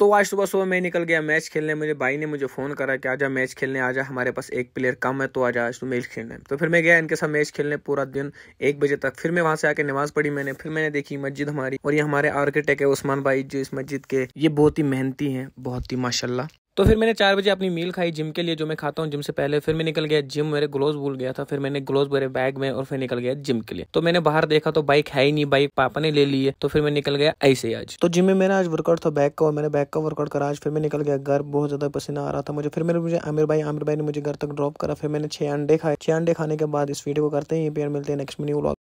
तो आज सुबह सुबह मैं निकल गया मैच खेलने मुझे भाई ने मुझे फ़ोन करा कि आजा मैच खेलने आजा हमारे पास एक प्लेयर कम है तो आजा आज तू मैच खेलने तो फिर मैं गया इनके साथ मैच खेलने पूरा दिन एक बजे तक फिर मैं वहाँ से आके नमाज़ पढ़ी मैंने फिर मैंने देखी मस्जिद हमारी और ये हमारे आर्किटेक्ट है उस्मान भाई जो इस मस्जिद के ये बहुत ही मेहनती हैं बहुत ही माशाला तो फिर मैंने चार बजे अपनी मील खाई जिम के लिए जो मैं खाता हूँ जिम से पहले फिर मैं निकल गया जिम मेरे ग्लोव भूल गया था फिर मैंने ग्लोव मेरे बैग में और फिर निकल गया जिम के लिए तो मैंने बाहर देखा तो बाइक है ही नहीं बाइक पापा ने ले ली है तो फिर मैं निकल गया ऐसे आज तो जिम में मेरा आज वर्कआउट था बैक का और मैंने बैक का वर्कआउट करा आज फिर मैं निकल गया घर बहुत ज्यादा पसीना आ रहा था मुझे फिर मेरे मुझे आमिर भाई आमिर भाई ने मुझे घर तक ड्रॉप करा फिर मैंने छह अंडे खाए छह अंडे खाने के बाद इस वीडियो को करते हैं ये पेयर मिलते हैं नेक्स्ट मिनी ब्लॉग